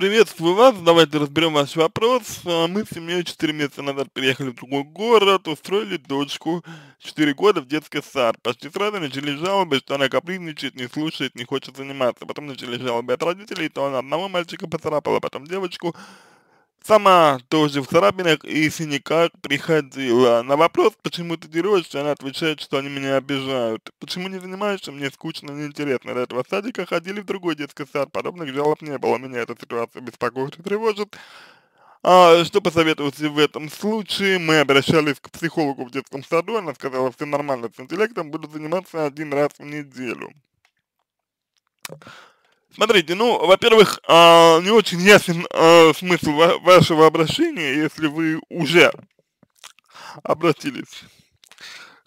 Приветствую вас, давайте разберем ваш вопрос. А мы с семьей 4 месяца назад переехали в другой город, устроили дочку 4 года в детский сад. Почти сразу начали жалобы, что она капризничает, не слушает, не хочет заниматься. Потом начали жалобы от родителей, то она одного мальчика поцарапала, потом девочку, Сама тоже в царапинах и синяках приходила. На вопрос, почему ты дерешься, она отвечает, что они меня обижают. Почему не занимаешься, мне скучно, неинтересно. До этого садика ходили в другой детский сад, подобных жалоб не было. Меня эта ситуация беспокоит и тревожит. А, что посоветовать в этом случае? Мы обращались к психологу в детском саду, она сказала, все нормально с интеллектом, буду заниматься один раз в неделю. Смотрите, ну, во-первых, э, не очень ясен э, смысл ва вашего обращения, если вы уже обратились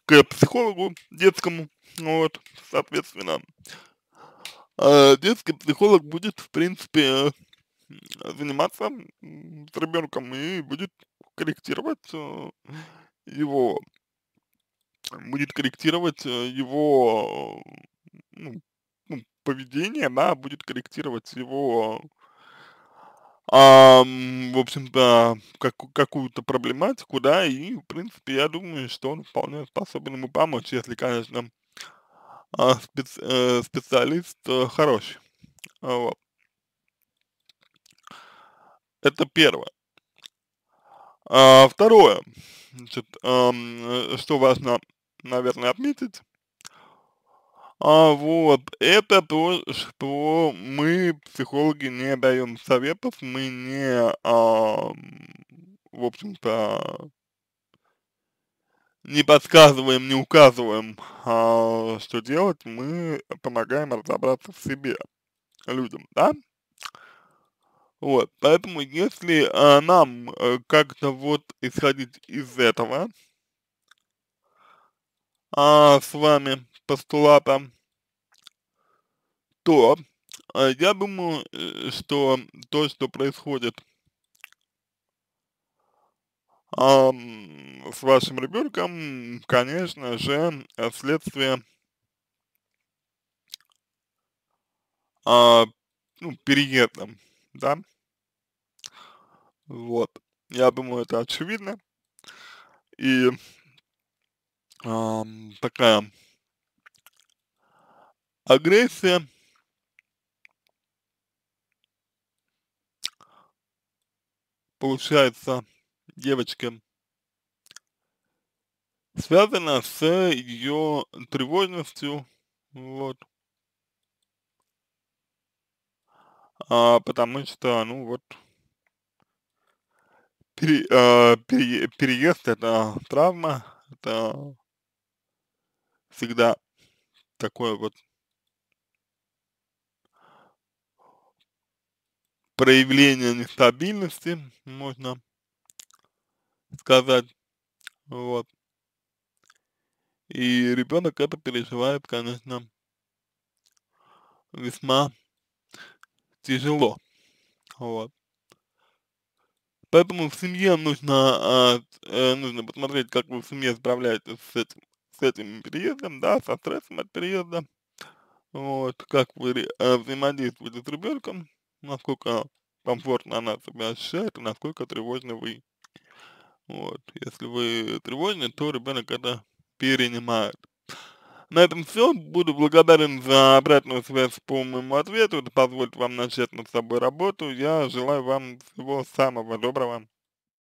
к психологу детскому, вот, соответственно, э, детский психолог будет, в принципе, э, заниматься с ребенком и будет корректировать э, его, будет корректировать э, его э, ну, поведение, да, будет корректировать его, эм, в общем-то, как, какую-то проблематику, да, и, в принципе, я думаю, что он вполне способен ему помочь, если, конечно, э, а, специ, э, специалист э, хороший. А, вот. Это первое. А, второе, значит, эм, что важно, наверное, отметить, а вот это то, что мы, психологи, не даем советов, мы не, а, в общем-то, не подсказываем, не указываем, а, что делать, мы помогаем разобраться в себе людям, да? Вот, поэтому если а, нам а, как-то вот исходить из этого а, с вами, постулата, то э, я думаю, э, что то, что происходит а, с вашим ребенком, конечно же, следствие а, ну, переезда, да, вот, я думаю, это очевидно, и а, такая агрессия получается, девочки, связана с ее тревожностью, вот. А, потому что, ну вот, пере, а, пере, переезд это травма, это всегда такое вот проявление нестабильности, можно сказать, вот. И ребенок это переживает, конечно, весьма тяжело, вот. Поэтому в семье нужно, а, э, нужно посмотреть, как вы в семье справляетесь с этим, с этим переездом, да, со стрессом от переезда, вот, как вы э, взаимодействуете с ребенком, насколько комфортно она себя ощущает насколько тревожны вы. Вот, если вы тревожны, то ребенок это перенимает. На этом все. Буду благодарен за обратную связь по моему ответу. Это позволит вам начать над собой работу. Я желаю вам всего самого доброго.